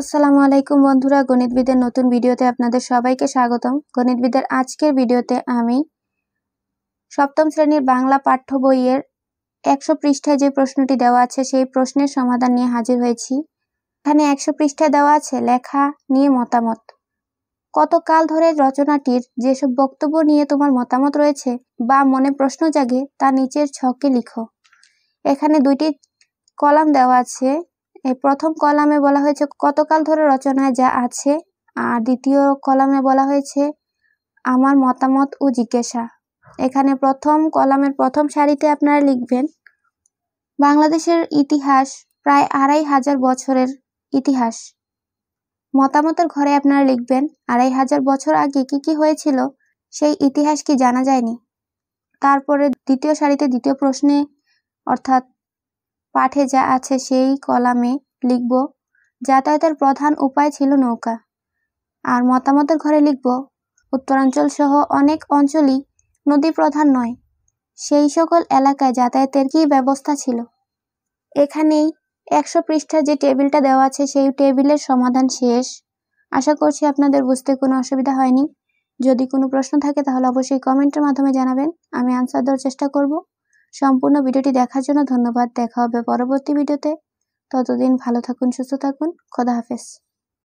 আসসালামু আলাইকুম বন্ধুরা গণিতবিদের নতুন ভিডিওতে আপনাদের সবাইকে স্বাগতম গণিতবিদের আজকের ভিডিওতে আমি সপ্তম শ্রেণীর বাংলা পাঠ্য বইয়ের একশো পৃষ্ঠায় যে প্রশ্নটি দেওয়া আছে সেই প্রশ্নের সমাধান নিয়ে হাজির হয়েছি এখানে একশো পৃষ্ঠায় দেওয়া আছে লেখা নিয়ে মতামত কতকাল ধরে রচনাটির যেসব বক্তব্য নিয়ে তোমার মতামত রয়েছে বা মনে প্রশ্ন জাগে তা নিচের ছকে লিখো এখানে দুইটি কলাম দেওয়া আছে এই প্রথম কলামে বলা হয়েছে কতকাল ধরে রচনায় যা আছে আর দ্বিতীয় কলামে বলা হয়েছে আমার মতামত ও জিজ্ঞাসা এখানে প্রথম কলামের প্রথম সারিতে আপনারা লিখবেন বাংলাদেশের ইতিহাস প্রায় আড়াই হাজার বছরের ইতিহাস মতামতের ঘরে আপনারা লিখবেন আড়াই হাজার বছর আগে কি কি হয়েছিল সেই ইতিহাস কি জানা যায়নি তারপরে দ্বিতীয় সারিতে দ্বিতীয় প্রশ্নে অর্থাৎ পাঠে যা আছে সেই কলামে লিখব যাতায়াতের প্রধান উপায় ছিল নৌকা আর মতামতের ঘরে লিখব উত্তরাঞ্চল সহ অনেক অঞ্চলই নদী প্রধান নয় সেই সকল এলাকায় যাতায়াতের কী ব্যবস্থা ছিল এখানেই একশো পৃষ্ঠার যে টেবিলটা দেওয়া আছে সেই টেবিলের সমাধান শেষ আশা করছি আপনাদের বুঝতে কোনো অসুবিধা হয়নি যদি কোনো প্রশ্ন থাকে তাহলে অবশ্যই কমেন্টের মাধ্যমে জানাবেন আমি আনসার দেওয়ার চেষ্টা করব সম্পূর্ণ ভিডিওটি দেখার জন্য ধন্যবাদ দেখা হবে পরবর্তী ভিডিওতে ততদিন ভালো থাকুন সুস্থ থাকুন খোদা হাফেজ